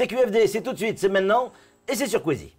C'est QFD, c'est tout de suite, c'est maintenant, et c'est sur Quasi.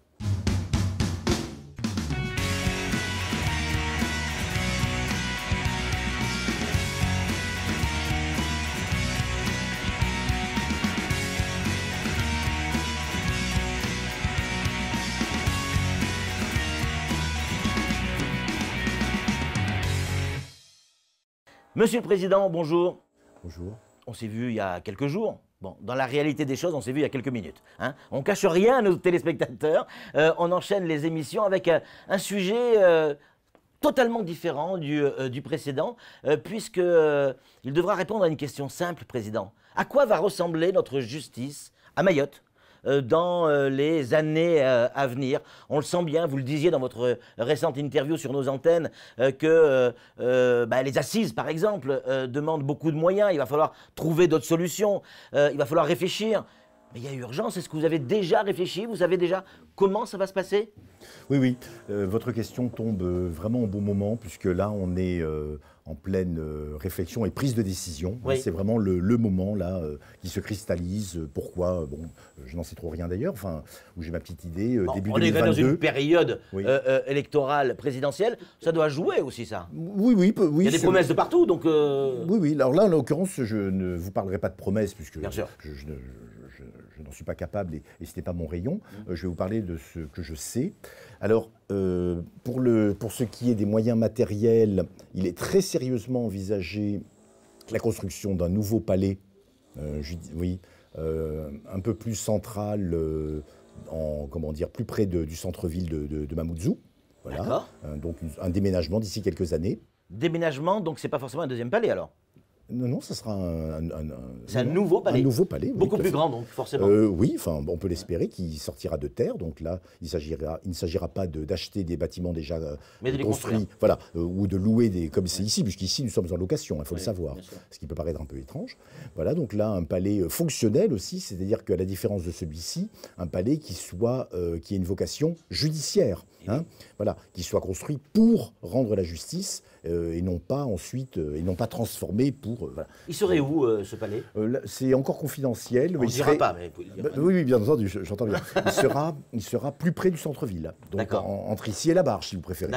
Monsieur le Président, bonjour. Bonjour. On s'est vu il y a quelques jours Bon, dans la réalité des choses, on s'est vu il y a quelques minutes. On hein. On cache rien à nos téléspectateurs. Euh, on enchaîne les émissions avec un, sujet euh, totalement différent du, euh, du précédent, puisque il devra répondre à une question simple, Président. À quoi va ressembler notre justice à Mayotte euh, dans euh, les années euh, à venir. On le sent bien, vous le disiez dans votre récente interview sur nos antennes, que bah, les assises, par exemple, demandent beaucoup de moyens. Il va falloir trouver d'autres solutions. il va falloir réfléchir. Mais il y a urgence. Est-ce que vous avez déjà réfléchi Vous savez déjà comment ça va se passer Oui, oui. Euh, votre question tombe euh, vraiment au bon moment, puisque là, on est euh, en pleine réflexion et prise de décision. C'est vraiment le, moment, là, qui se cristallise. Pourquoi Bon, je n'en sais trop rien d'ailleurs. Enfin, où j'ai ma petite idée. on est dans une période électorale présidentielle. Ça doit jouer aussi, ça. Oui, oui. oui il y a des promesses de partout, donc. Oui, oui. Alors là, en l'occurrence, je ne vous parlerai pas de promesses, puisque Bien sûr. je, je, n'en suis pas capable et, c'était ce n'est pas mon rayon. Mmh. Euh, je vais vous parler de ce que je sais. Alors, euh, pour, le, pour ce qui est des moyens matériels, il est très sérieusement envisagé la construction d'un nouveau palais, euh, oui, un peu plus central, en, comment dire, plus près du centre-ville de, de Mamoudzou. Voilà. donc un déménagement d'ici quelques années. Déménagement, donc c'est pas forcément un deuxième palais alors non, non, ce sera un, un, un, un nouveau palais. Beaucoup plus grand, donc, forcément. Euh, oui, enfin, on peut l'espérer qu'il sortira de terre. Donc là, il, il ne s'agira pas d'acheter des bâtiments déjà euh, construits, voilà, euh, ou de louer des, comme c'est ici, puisqu'ici nous sommes en location, il hein, faut le savoir, ce qui peut paraître un peu étrange. Voilà, donc là, un palais fonctionnel aussi, c'est-à-dire qu'à la différence de celui-ci, un palais qui soit, qui ait une vocation judiciaire, eh hein, voilà, qui soit construit pour rendre la justice euh, et non pas ensuite, euh, et pas transformé pour. Euh, il serait où ce palais C'est encore confidentiel. On ne dira pas, mais bah, oui, oui, bien entendu, j'entends bien. il sera, il sera plus près du centre-ville, donc entre ici et la barre si vous préférez.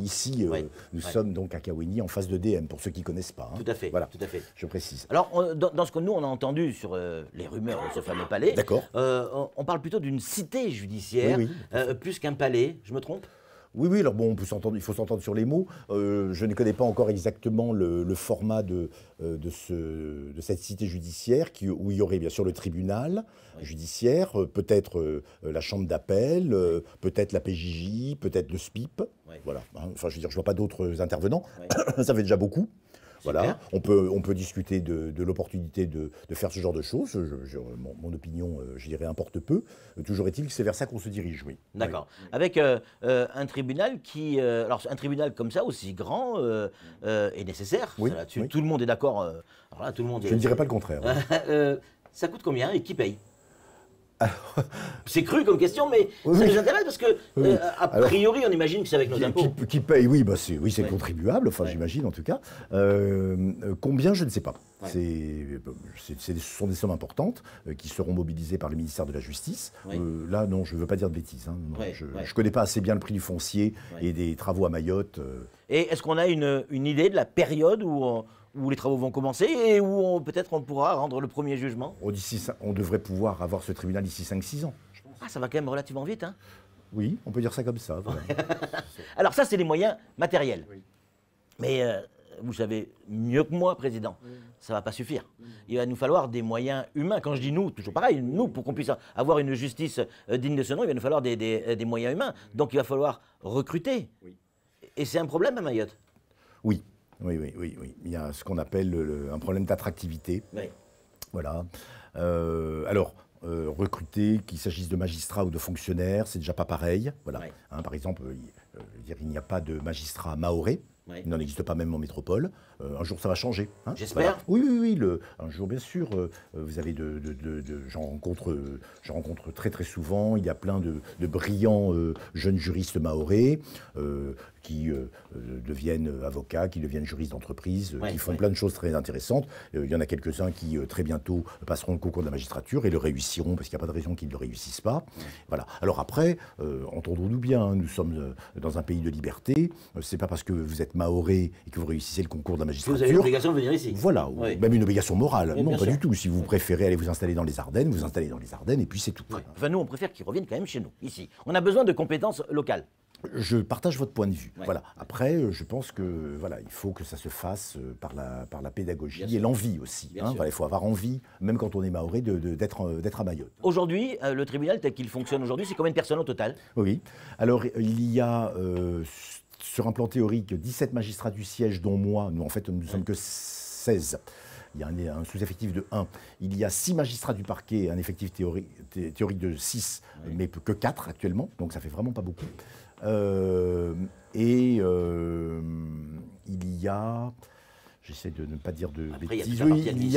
Ici, nous sommes donc à Kaweni, en face de DM, pour ceux qui ne connaissent pas. Hein. Tout à fait. Voilà. Tout à fait. Je précise. Alors, dans, ce que nous on a entendu sur les rumeurs de ce fameux palais, on, parle plutôt d'une cité judiciaire plus qu'un palais. Je me trompe oui, oui, alors bon, il faut s'entendre sur les mots. Euh, je ne connais pas encore exactement le, format euh, de, cette cité judiciaire, où il y aurait bien sûr le tribunal judiciaire, euh, peut-être la chambre d'appel, peut-être la PJJ, peut-être le SPIP. Voilà. Hein. Enfin, je veux dire, je ne vois pas d'autres intervenants. Ça fait déjà beaucoup. Voilà. On peut, on peut discuter de, l'opportunité de, faire ce genre de choses. mon, opinion, euh, je dirais, importe peu. Euh, toujours est-il que c'est vers ça qu'on se dirige, oui. D'accord. Avec euh, un tribunal qui. alors, un tribunal comme ça, aussi grand, est nécessaire. Oui, tout le monde est d'accord. alors là, tout le monde. Je ne dirais pas le contraire. ça coûte combien et qui paye C'est cru comme question, mais c'est ça nous parce que, euh, a priori, on imagine que c'est avec nos impôts. Qui, paye, oui, bah c'est, oui, c'est contribuable, enfin j'imagine en tout cas. Euh, combien, je ne sais pas. C'est, ce sont des sommes importantes euh, qui seront mobilisées par le ministère de la Justice. là, non, je ne veux pas dire de bêtises. Hein. je ne connais pas assez bien le prix du foncier et des travaux à Mayotte. Et est-ce qu'on a une, une, idée de la période où où les travaux vont commencer et où peut-être on pourra rendre le premier jugement on, oh, on devrait pouvoir avoir ce tribunal d'ici 5-6 ans, Ah, ça va quand même relativement vite, hein Oui, on peut dire ça comme ça. Alors ça, c'est les moyens matériels. Mais euh, vous savez mieux que moi, Président, ça ne va pas suffire. Il va nous falloir des moyens humains. Quand je dis nous, toujours pareil, nous, pour qu'on puisse avoir une justice euh, digne de ce nom, il va nous falloir des, des euh, moyens humains. Donc il va falloir recruter. Et c'est un problème à Mayotte. Oui, oui, oui, oui, oui. Il y a ce qu'on appelle un problème d'attractivité. Voilà. Euh, alors, euh, recruter, qu'il s'agisse de magistrats ou de fonctionnaires, c'est déjà pas pareil. Voilà. Hein, par exemple, euh, il n'y a pas de magistrats maoré. Il n'en existe pas même en métropole. Euh, un jour, ça va changer. Hein. J'espère. Oui, oui, oui. un jour, bien sûr. Euh, vous avez de, j'en rencontre, rencontre, très très souvent. Il y a plein de, brillants euh, jeunes juristes maorés qui deviennent avocats, qui deviennent juristes d'entreprise, qui font plein de choses très intéressantes. il y en a quelques-uns qui très bientôt passeront le concours de la magistrature et le réussiront parce qu'il n'y a pas de raison qu'ils ne le réussissent pas. Voilà. Alors après, entendons-nous bien. Hein, nous sommes dans un pays de liberté. C'est pas parce que vous êtes maoré et que vous réussissez le concours de la magistrature. Vous avez l'obligation de venir ici. Voilà, même une obligation morale. non, pas du tout. Si vous préférez aller vous installer dans les Ardennes, vous installez dans les Ardennes et puis c'est tout. Oui. nous, on préfère qu'ils reviennent quand même chez nous, ici. On a besoin de compétences locales. Je partage votre point de vue. Voilà. Après, euh, je pense que voilà, il faut que ça se fasse euh, par la, par la pédagogie et l'envie aussi. Hein. il faut avoir envie, même quand on est maoré, d'être euh, de, à Mayotte. Aujourd'hui, le tribunal tel qu'il fonctionne aujourd'hui, c'est combien de personnes au total Oui. Alors, il y a sur un plan théorique, 17 magistrats du siège, dont moi, nous en fait, nous ne sommes que 16. Il y a un, sous-effectif de 1. Il y a 6 magistrats du parquet, un effectif théorique, de 6, mais que 4 actuellement, donc ça fait vraiment pas beaucoup. Euh, et euh, il y a j'essaie de ne pas dire de bêtises.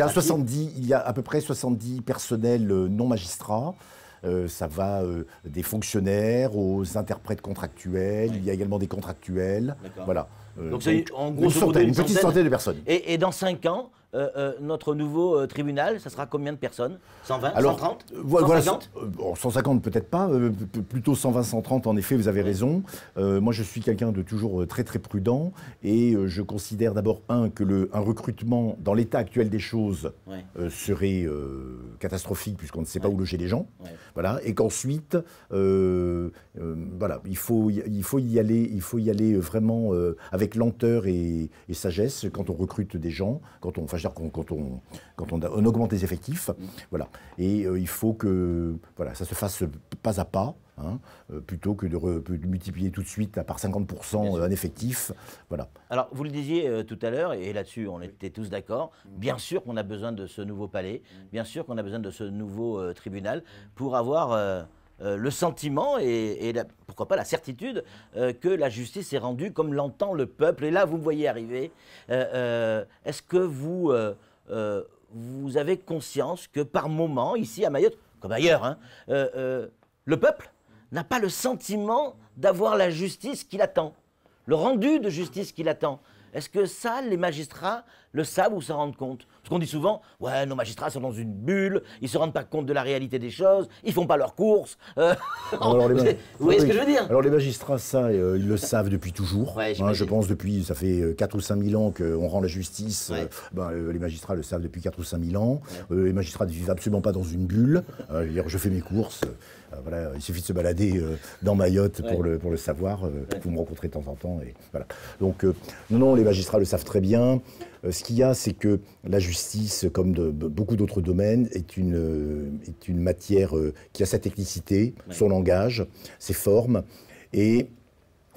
70, il y a à peu près 70 personnels euh, non magistrats. Euh, ça va euh, des fonctionnaires aux interprètes contractuels, il y a également des contractuels. Voilà. Euh, donc, donc en gros, une, une, petite santé de personnes. Et, et dans 5 ans, euh, euh, notre nouveau euh, tribunal Ça sera combien de personnes 120 Alors, 130 150 150 peut-être pas, plutôt 120, 130 en effet, vous avez raison. moi je suis quelqu'un de toujours très très prudent et je considère d'abord, un, que le, un recrutement dans l'état actuel des choses serait catastrophique puisqu'on ne sait pas où loger les gens. Voilà. Et qu'ensuite, voilà, il faut, il faut y aller, il faut y aller vraiment avec lenteur et, sagesse quand on recrute des gens, quand on, c'est-à-dire quand, on, quand on, augmente les effectifs. Voilà. Et euh, il faut que voilà, ça se fasse pas à pas. Hein, euh, plutôt que de, multiplier tout de suite par 50% euh, un effectif. Voilà. Alors, vous le disiez tout à l'heure, et là-dessus, on était tous d'accord, bien sûr qu'on a besoin de ce nouveau palais, bien sûr qu'on a besoin de ce nouveau tribunal pour avoir euh, le sentiment et, pourquoi pas la certitude euh, que la justice est rendue comme l'entend le peuple. Et là, vous me voyez arriver. Euh, est-ce que vous, vous avez conscience que par moment, ici à Mayotte, comme ailleurs, hein, le peuple n'a pas le sentiment d'avoir la justice qu'il attend, le rendu de justice qu'il attend Est-ce que ça, les magistrats le savent ou s'en rendent compte Parce qu'on dit souvent, ouais, nos magistrats sont dans une bulle, ils ne se rendent pas compte de la réalité des choses, ils font pas leurs courses. Euh, ah, alors, Vous voyez ce que je veux dire Alors les magistrats, ça, euh, ils le savent depuis toujours. Hein, je pense depuis, ça fait 4 euh, ou 5 000 ans qu'on rend la justice. Ben, les magistrats le savent depuis 4 ou 5 000 ans. les magistrats ne vivent absolument pas dans une bulle. je fais mes courses. Voilà, il suffit de se balader dans Mayotte pour, le, pour le savoir. Vous me rencontrez de temps en temps. Et voilà. Donc, non, non, les magistrats le savent très bien. Euh, ce qu'il y a, c'est que la justice, comme de, beaucoup d'autres domaines, est une, euh, matière euh, qui a sa technicité, son langage, ses formes. Et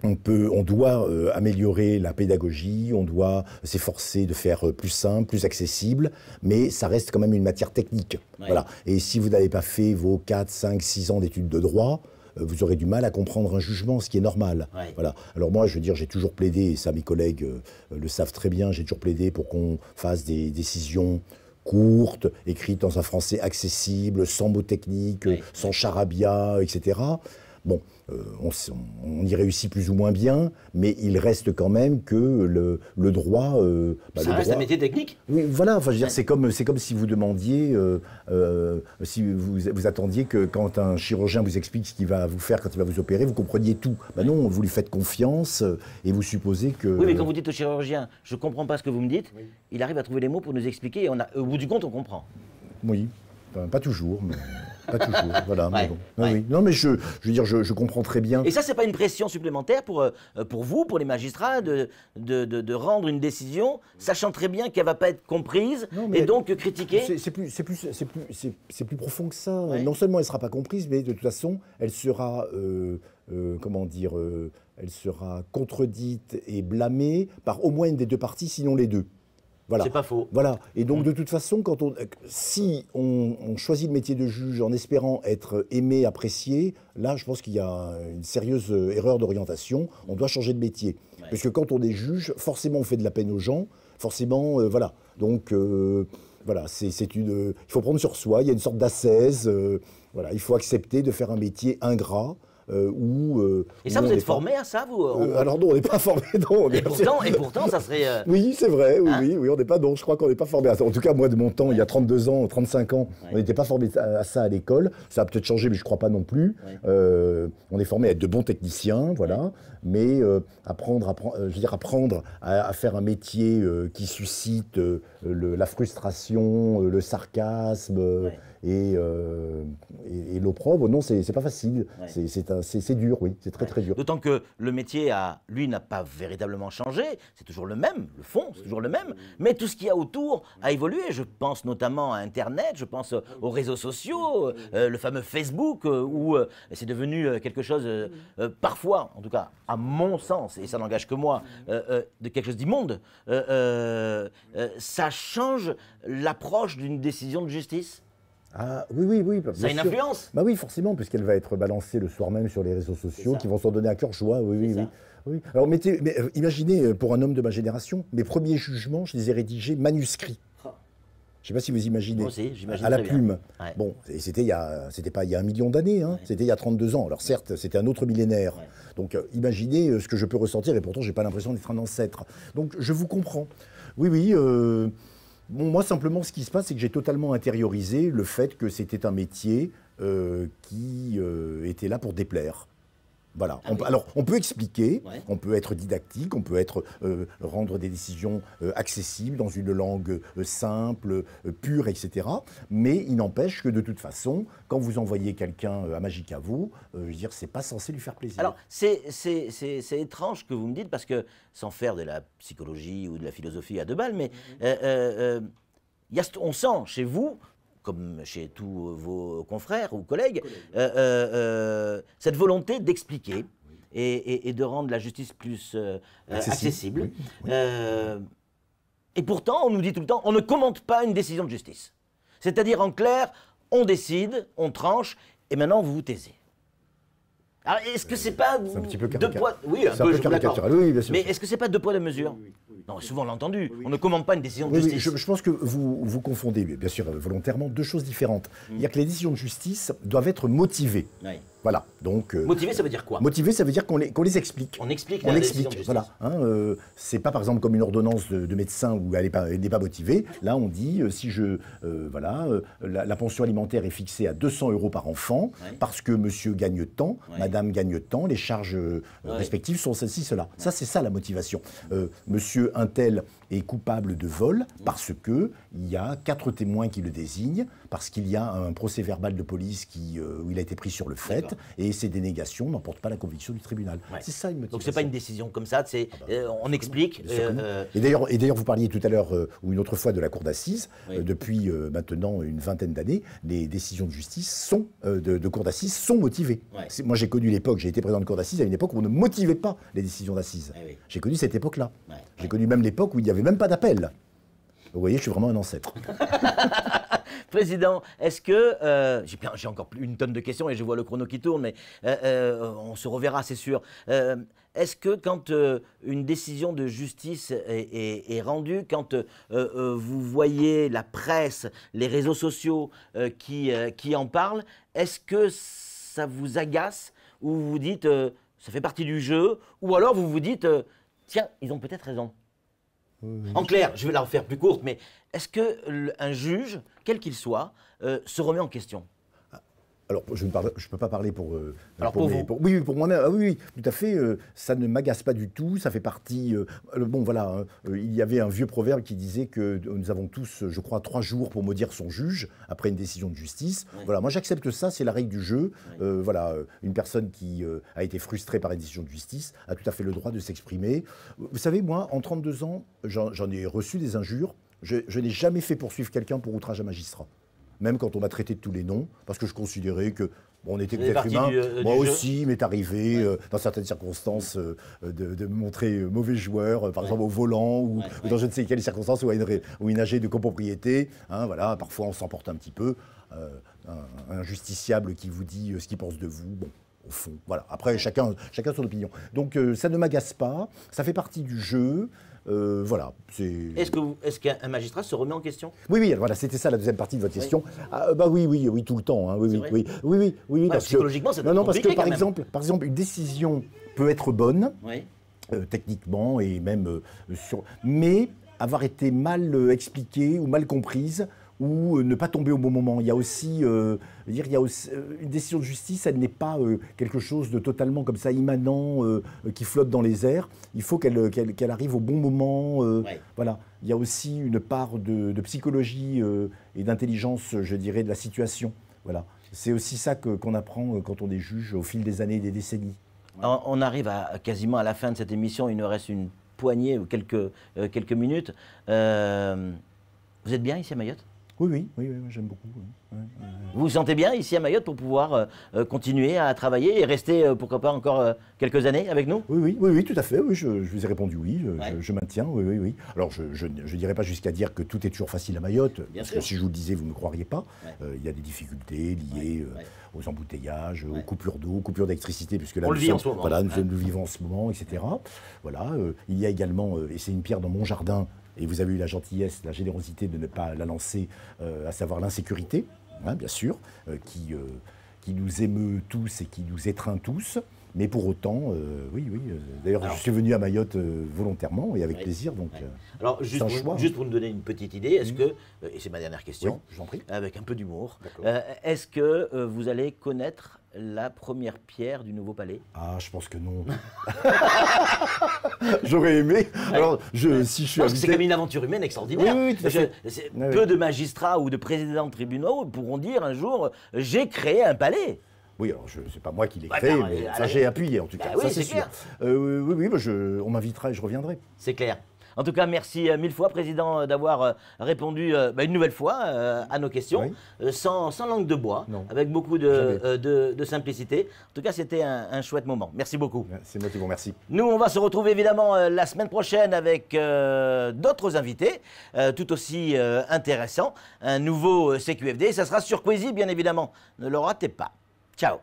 on, doit améliorer la pédagogie, on doit s'efforcer de faire plus simple, plus accessible, mais ça reste quand même une matière technique. Et si vous n'avez pas fait vos 4, 5, 6 ans d'études de droit, euh, vous aurez du mal à comprendre un jugement, ce qui est normal. Voilà. Alors moi, je veux dire, j'ai toujours plaidé, et ça mes collègues euh, le savent très bien, j'ai toujours plaidé pour qu'on fasse des décisions courtes, écrites dans un français accessible, sans mots techniques, sans charabia, etc. Bon, euh, on, y réussit plus ou moins bien, mais il reste quand même que le, droit. Euh, bah, ça reste un métier technique. Oui, voilà. Enfin, c'est comme c'est comme si vous demandiez, euh, si vous, attendiez que quand un chirurgien vous explique ce qu'il va vous faire quand il va vous opérer, vous compreniez tout. Bah non, vous lui faites confiance et vous supposez que. Oui, mais quand vous dites au chirurgien, je ne comprends pas ce que vous me dites, il arrive à trouver les mots pour nous expliquer et au bout du compte, on comprend. Oui, pas toujours, pas toujours, voilà, mais Non, mais je, veux dire, je, comprends très bien. Et ça, c'est pas une pression supplémentaire pour, euh, pour vous, pour les magistrats, de, de, rendre une décision, sachant très bien qu'elle va pas être comprise et donc critiquée C'est plus, plus, plus, plus, profond que ça. Non seulement elle sera pas comprise, mais de toute façon, elle sera. Euh, euh, comment dire, elle sera contredite et blâmée par au moins une des deux parties, sinon les deux. Voilà. C'est pas faux. Voilà. Et donc, mm. de toute façon, si on, choisit le métier de juge en espérant être aimé, apprécié, là, je pense qu'il y a une sérieuse euh, erreur d'orientation. On doit changer de métier. Parce que quand on est juge, forcément, on fait de la peine aux gens. Forcément, euh, voilà. Donc, euh, voilà, c'est une. il faut prendre sur soi. Il y a une sorte d'assaise. voilà, il faut accepter de faire un métier ingrat. Euh, euh, et ça, vous êtes formé à ça vous euh, Alors non, on n'est pas formé, non. Et pourtant, ça serait... Oui, c'est vrai, hein oui, oui, on n'est pas, non, je crois qu'on n'est pas formé à ça. En tout cas, moi, de mon temps, il y a 32 ans, 35 ans, on n'était pas formé à, ça à l'école. Ça a peut-être changé, mais je ne crois pas non plus. on est formé à être de bons techniciens, voilà. Mais apprendre, je veux dire, apprendre à, faire un métier qui suscite la frustration, le sarcasme... Euh, et, l'opprobre, non, c'est pas facile. C'est dur, oui, c'est très très dur. D'autant que le métier, a, lui, n'a pas véritablement changé. C'est toujours le même, le fond, c'est toujours le même. Mais tout ce qu'il y a autour a évolué. Je pense notamment à Internet, je pense euh, aux réseaux sociaux, euh, le fameux Facebook, où c'est devenu quelque chose, parfois, en tout cas, à mon sens, et ça n'engage que moi, de quelque chose d'immonde. ça change l'approche d'une décision de justice ah oui, oui, oui. ça a une influence Bah oui, forcément, puisqu'elle va être balancée le soir même sur les réseaux sociaux, qui vont s'en donner à cœur joie, oui, oui, oui. Alors mettez, euh, imaginez, euh, pour un homme de ma génération, mes premiers jugements, je les ai rédigés manuscrits. Oh. Je ne sais pas si vous imaginez. Aussi, à la plume. Bon, c'était il c'était pas il y a un million d'années, hein. c'était il y a 32 ans. Alors certes, c'était un autre millénaire. Donc euh, imaginez ce que je peux ressentir et pourtant j'ai pas l'impression d'être un ancêtre. Donc je vous comprends. Oui, oui moi, simplement, ce qui se passe, c'est que j'ai totalement intériorisé le fait que c'était un métier euh, qui euh, était là pour déplaire. Voilà. Ah on, Alors, on peut expliquer, on peut être didactique, on peut être euh, rendre des décisions euh, accessibles dans une langue euh, simple, pure, etc. Mais il n'empêche que de toute façon, quand vous envoyez quelqu'un à magique à vous, dire, c'est pas censé lui faire plaisir. Alors, c'est étrange que vous me dites parce que, sans faire de la psychologie ou de la philosophie à deux balles, mais mm-hmm. y a, on sent chez vous comme chez tous euh, vos confrères ou collègues, euh, euh, cette volonté d'expliquer et, de rendre la justice plus accessible. et pourtant, on nous dit tout le temps, on ne commente pas une décision de justice. C'est-à-dire, en clair, on décide, on tranche, et maintenant vous vous taisez est-ce que c'est pas Oui, Mais est-ce que c'est pas deux poids deux mesures Non, souvent entendu, On ne commande pas une décision de justice. je, pense que vous vous confondez, bien sûr, euh, volontairement deux choses différentes. Il y a que les décisions de justice doivent être motivées. Voilà. Donc euh, motivé, ça veut dire quoi Motivé, ça veut dire qu'on les, les, explique. On explique. On explique. Voilà. Hein, euh, c'est pas par exemple comme une ordonnance de, médecin où elle n'est pas, motivée. Là, on dit euh, si je voilà, la, pension alimentaire est fixée à 200 euros par enfant parce que Monsieur gagne tant, Madame gagne tant, les charges respectives sont celles-ci, cela. Ça, c'est ça la motivation. monsieur untel est coupable de vol parce que il y a quatre témoins qui le désignent, parce qu'il y a un procès verbal de police où il a été pris sur le fait et ces dénégations n'emportent pas la conviction du tribunal. C'est ça Donc c'est pas une décision comme ça, c'est ah bah, euh, on explique. Euh, euh, et d'ailleurs, et d'ailleurs, vous parliez tout à l'heure ou une autre fois de la cour d'assises. depuis maintenant une vingtaine d'années, les décisions de justice sont de, cour d'assises sont motivées. Moi, j'ai connu l'époque, j'ai été président de cour d'assises à une époque où on ne motivait pas les décisions d'assises. Eh j'ai connu cette époque-là. J'ai connu même l'époque où il n'y avait même pas d'appel. Vous voyez, je suis vraiment un ancêtre. Président, est-ce que. Euh, j'ai encore une tonne de questions et je vois le chrono qui tourne, mais euh, euh, on se reverra, c'est sûr. est-ce que quand une décision de justice est, rendue, quand vous voyez la presse, les réseaux sociaux qui, qui en parlent, est-ce que ça vous agace ou vous dites ça fait partie du jeu, ou alors vous vous dites tiens, ils ont peut-être raison en clair, je vais la refaire plus courte, mais est-ce qu'un juge, quel qu'il soit, euh, se remet en question alors, je ne peux pas parler pour. Euh, oui, pour moi, ah oui, tout à fait. Euh, ça ne m'agace pas du tout. Ça fait partie. Euh, bon, voilà. Hein, il y avait un vieux proverbe qui disait que nous avons tous, je crois, trois jours pour maudire son juge après une décision de justice. Voilà. Moi, j'accepte ça. C'est la règle du jeu. voilà. Une personne qui a été frustrée par une décision de justice a tout à fait le droit de s'exprimer. Vous savez, moi, en 32 ans, j'en ai reçu des injures. je n'ai jamais fait poursuivre quelqu'un pour outrage à magistrat même quand on m'a traité de tous les noms, parce que je considérais que on était peut-être humain. Euh, Moi aussi, il m'est arrivé euh, dans certaines circonstances euh, de, me montrer mauvais joueur, par exemple au volant ou, dans je ne sais quelle circonstances, ou à une, ou de copropriété. Hein, voilà, parfois on s'emporte un petit peu. Un, un, justiciable qui vous dit ce qu'il pense de vous. Au fond, voilà. Après, chacun, chacun son opinion. Donc, ça ne m'agace pas. Ça fait partie du jeu. Euh, est-ce qu'un magistrat se remet en question Oui, oui. voilà, c'était ça la deuxième partie de votre question. Oui. Ah, euh, bah oui, oui, oui, tout le temps. Hein, oui, oui, oui, oui, parce psychologiquement, que, Non, non, parce que par exemple, par exemple, une décision peut être bonne euh, techniquement et même sur, mais avoir été mal expliquée ou mal comprise ou euh, ne pas tomber au bon moment. Il y a aussi, euh, dire, il y a euh, une décision de justice, elle n'est pas quelque chose de totalement comme ça immanent qui flotte dans les airs. Il faut qu'elle arrive au bon moment. Voilà. Il y a aussi une part de, psychologie et d'intelligence, je dirais, de la situation. Voilà. C'est aussi ça qu'on apprend quand on est juge au fil des années et des décennies. On arrive à, quasiment à la fin de cette émission. Il nous reste une poignée ou quelques, quelques minutes. vous êtes bien ici à Mayotte oui, oui, oui, j'aime beaucoup. Euh, vous vous sentez bien ici à Mayotte pour pouvoir euh, euh, continuer à travailler et rester, pourquoi pas, encore quelques années avec nous oui, oui, oui, oui, tout à fait. je, vous ai répondu oui, je, maintiens, oui, oui, oui. Alors, je ne dirais pas jusqu'à dire que tout est toujours facile à Mayotte, parce que si je vous le disais, vous ne me croiriez pas. Il y a des difficultés liées aux embouteillages, aux coupures d'eau, aux coupures d'électricité, puisque là, nous, sommes vivons en ce moment, etc. Voilà, il y a également, et c'est une pierre dans mon jardin, et vous avez eu la gentillesse, la générosité de ne pas la lancer, euh, à savoir l'insécurité, hein, bien sûr, euh, qui, euh, qui nous émeut tous et qui nous étreint tous. Mais pour autant, oui, oui. D'ailleurs, je suis venu à Mayotte volontairement et avec plaisir, donc. Alors, juste, choix. juste hein. pour nous donner une petite idée, est-ce mmh. que, et c'est ma dernière question, J'en prie. avec un peu d'humour, est-ce que vous allez connaître la première pierre du nouveau palais Ah, je pense que non. J'aurais aimé. Alors, je, si je suis C'est comme une aventure humaine extraordinaire. peu de magistrats ou de présidents de tribunaux pourront dire un jour j'ai créé un palais. Oui, alors je c'est pas moi qui l'ai créé, mais ça j'ai appuyé en tout cas. Bah oui, c'est sûr. Euh, oui, oui, m'invitera je, on je reviendrai. C'est clair. En tout cas, merci euh, mille fois, Président, euh, d'avoir euh, répondu bah, une nouvelle fois à nos questions, sans, langue de bois, avec beaucoup de, simplicité. En tout cas, c'était un, chouette moment. Merci beaucoup. C'est moi qui vous Nous, on va se retrouver évidemment la semaine prochaine avec d'autres invités, tout aussi intéressants. Un nouveau CQFD, ça sera sur Quasi, bien évidemment. Ne le ratez pas. Ciao